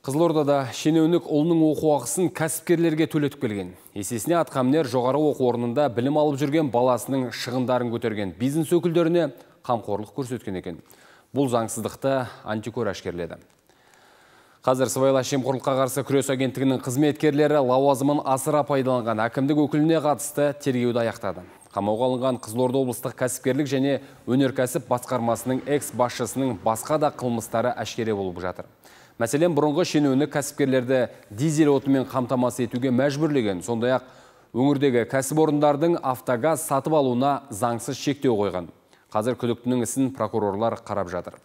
Қызылордада шенеунік ұлының оқу ақысын кәсіпкерлерге төлетіп келген. Есесіне атқамнер жоғары оқу орнында білім алып жүрген баласының шығындарын көтерген бизнес өкілдеріне қамқорлық көрсеткен екен. Бұл заңсыздықты антикор әшкерледі. Қазір сыбайлас жемқорлыққа қарсы күрес агенттігінің қызметкерлері лауазымын асыра пайдаланған әкімдік өкіліне қатысты тергеуді аяқтады. Қамауға алынған Қызылорда облыстық кәсіпкерлік және өнеркәсіп басқармасының экс басшысының басқа да қылмыстары әшкере болып жатыр. Мәселен, бұрынғы шенеуіні кәсіпкерлерді дизель отымен қамтамасы етуге мәжбүрлеген, сондай ақ өңірдегі орындардың автогаз сатып алуына заңсыз шектеу қойған. Қазір күдіктінің ісін прокурорлар қарап жатыр.